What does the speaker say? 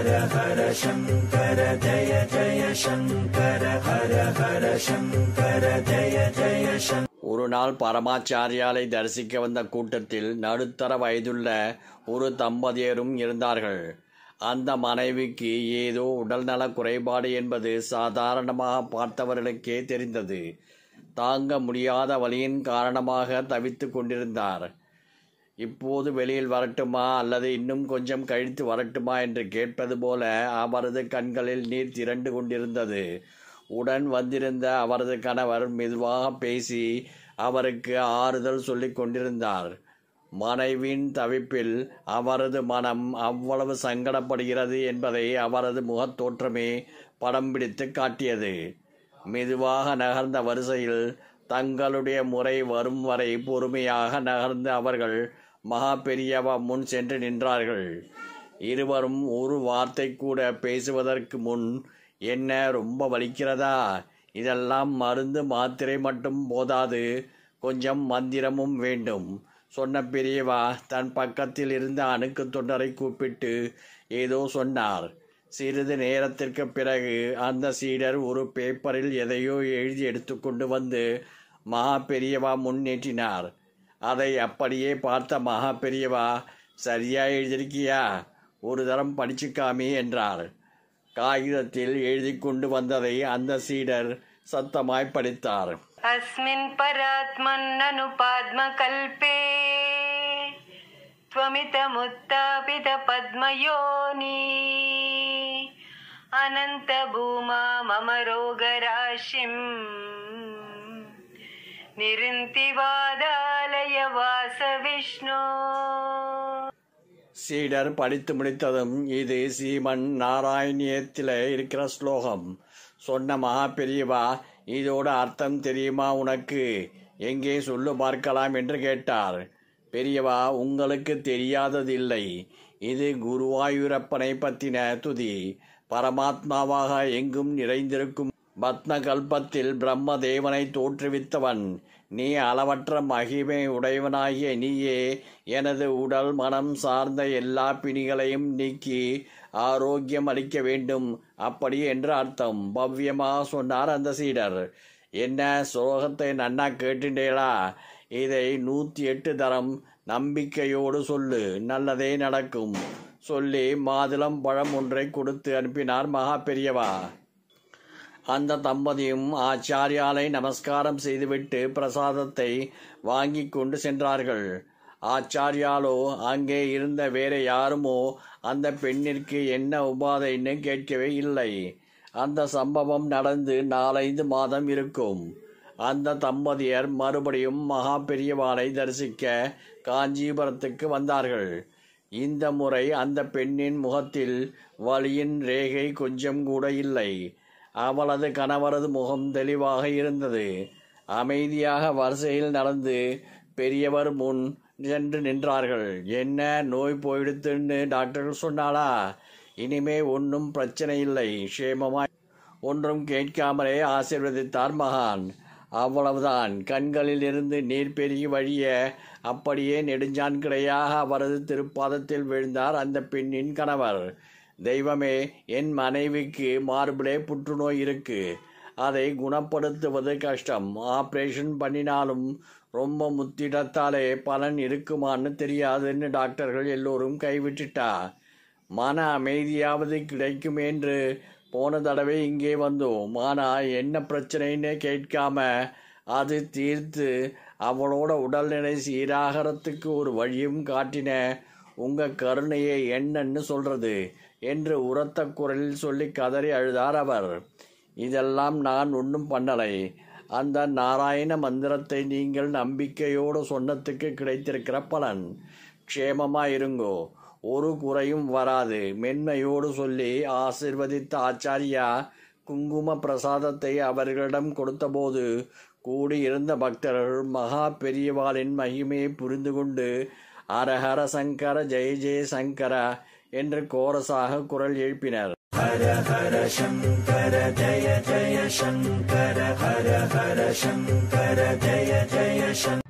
ஹர ஹர சங்கர ஜய ஜய சங்கர ஹர ஹர சங்கர ஜய ஜய ஒரு நாள் பரமாச்சாரியாலை தரிசிக்க வந்த கூட்டத்தில் நடுத்தர வயதுள்ள ஒரு தம்பதியரும் இருந்தார்கள் அந்த மனைவிக்கு ஏதோ உடல்நல குறைபாடு என்பது சாதாரணமாக பார்த்தவர்களுக்கே தெரிந்தது தாங்க முடியாத வழியின் காரணமாக தவித்து கொண்டிருந்தார் இப்போது வெளியில் வரட்டுமா அல்லது இன்னும் கொஞ்சம் கழித்து வரட்டுமா என்று கேட்பது போல அவரது கண்களில் நீர் திரண்டு கொண்டிருந்தது உடன் வந்திருந்த அவரது கணவர் மெதுவாக பேசி அவருக்கு ஆறுதல் சொல்லிக் கொண்டிருந்தார் மனைவின் தவிப்பில் அவரது மனம் அவ்வளவு சங்கடப்படுகிறது என்பதை அவரது முகத்தோற்றமே படம் பிடித்து காட்டியது மெதுவாக நகர்ந்த வரிசையில் தங்களுடைய முறை வரும் வரை பொறுமையாக நகர்ந்து அவர்கள் மகா பெரியவா முன் சென்று நின்றார்கள் இருவரும் ஒரு வார்த்தை கூட பேசுவதற்கு முன் என்ன ரொம்ப வலிக்கிறதா இதெல்லாம் மருந்து மாத்திரை மட்டும் போதாது கொஞ்சம் மந்திரமும் வேண்டும் சொன்ன பெரியவா தன் பக்கத்தில் இருந்த அணுக்கு தொண்டரை கூப்பிட்டு ஏதோ சொன்னார் சிறிது நேரத்திற்கு பிறகு அந்த சீடர் ஒரு பேப்பரில் எதையோ எழுதி எடுத்துக்கொண்டு வந்து மகா பெரியவா முன்னேற்றினார் அதை அப்படியே பார்த்த மகா பெரியவா சரியாக எழுதியிருக்கியா ஒரு தரம் படிச்சுக்காமே என்றார் காகிதத்தில் எழுதி கொண்டு வந்ததை அந்த சீடர் சத்தமாய் படித்தார் அஸ்மின் பராத்மன்னனு பாத்ம கல்பே त्वमितमुत्तापित पद्मयोनि अनन्तभूमा मम रोगराशिम् निरन्तिवादा வாச விஷ்ணு சீடர் படித்து முடித்ததும் இது சீமன் நாராயணியத்தில் இருக்கிற ஸ்லோகம் சொன்ன மகா பெரியவா இதோட அர்த்தம் தெரியுமா உனக்கு எங்கே சொல்லு பார்க்கலாம் என்று கேட்டார் பெரியவா உங்களுக்கு தெரியாததில்லை இது குருவாயூரப்பனை பற்றின துதி பரமாத்மாவாக எங்கும் நிறைந்திருக்கும் பத்ம கல்பத்தில் தேவனை தோற்றுவித்தவன் நீ அளவற்ற மகிமை உடையவனாகிய நீயே எனது உடல் மனம் சார்ந்த எல்லா பிணிகளையும் நீக்கி ஆரோக்கியம் அளிக்க வேண்டும் அப்படி என்று அர்த்தம் பவ்யமாக சொன்னார் அந்த சீடர் என்ன சோகத்தை நன்னா கேட்டுட்டேளா இதை நூற்றி எட்டு தரம் நம்பிக்கையோடு சொல்லு நல்லதே நடக்கும் சொல்லி மாதுளம் பழம் ஒன்றை கொடுத்து அனுப்பினார் மகா பெரியவா அந்த தம்பதியும் ஆச்சாரியாலை நமஸ்காரம் செய்துவிட்டு பிரசாதத்தை வாங்கி கொண்டு சென்றார்கள் ஆச்சாரியாலோ அங்கே இருந்த வேற யாருமோ அந்த பெண்ணிற்கு என்ன உபாதைன்னு கேட்கவே இல்லை அந்த சம்பவம் நடந்து நாலைந்து மாதம் இருக்கும் அந்த தம்பதியர் மறுபடியும் மகா பெரியவாளை தரிசிக்க காஞ்சிபுரத்துக்கு வந்தார்கள் இந்த முறை அந்த பெண்ணின் முகத்தில் வழியின் ரேகை கொஞ்சம் கூட இல்லை அவளது கணவரது முகம் தெளிவாக இருந்தது அமைதியாக வரிசையில் நடந்து பெரியவர் முன் சென்று நின்றார்கள் என்ன நோய் போயிடுத்துன்னு டாக்டர்கள் சொன்னாளா இனிமே ஒன்றும் பிரச்சனை இல்லை சேமமாய் ஒன்றும் கேட்காமலே ஆசீர்வதித்தார் மகான் அவ்வளவுதான் கண்களில் இருந்து நீர் பெருகி வழிய அப்படியே நெடுஞ்சான் கிடையாக அவரது திருப்பாதத்தில் விழுந்தார் அந்த பெண்ணின் கணவர் தெய்வமே என் மனைவிக்கு மார்பிளே புற்றுநோய் இருக்கு அதை குணப்படுத்துவது கஷ்டம் ஆப்ரேஷன் பண்ணினாலும் ரொம்ப முத்திடத்தாலே பலன் இருக்குமான்னு தெரியாதுன்னு டாக்டர்கள் எல்லோரும் கைவிட்டுட்டா மன அமைதியாவது கிடைக்கும் என்று போன தடவை இங்கே வந்தோம் ஆனால் என்ன பிரச்சனைன்னு கேட்காம அது தீர்த்து அவளோட உடல்நிலை சீராகிறதுக்கு ஒரு வழியும் காட்டின உங்கள் கருணையை என்னன்னு சொல்கிறது என்று உரத்த குரலில் சொல்லி கதறி அழுதார் அவர் இதெல்லாம் நான் ஒன்றும் பண்ணலை அந்த நாராயண மந்திரத்தை நீங்கள் நம்பிக்கையோடு சொன்னத்துக்கு கிடைத்திருக்கிற பலன் க்ஷேமமாக இருங்கோ ஒரு குறையும் வராது மென்மையோடு சொல்லி ஆசிர்வதித்த ஆச்சாரியா குங்கும பிரசாதத்தை அவர்களிடம் கொடுத்தபோது கூடியிருந்த பக்தர்கள் மகா பெரியவாளின் மகிமையை புரிந்து கொண்டு அரஹர சங்கர ஜெய ஜெய சங்கர என்று கோரசாக குரல் எழுப்பினர் ஹர ஹர சங்கர ஜய ஜய சங்கர ஹர ஹர சங்கர ஜய ஜய சங்கர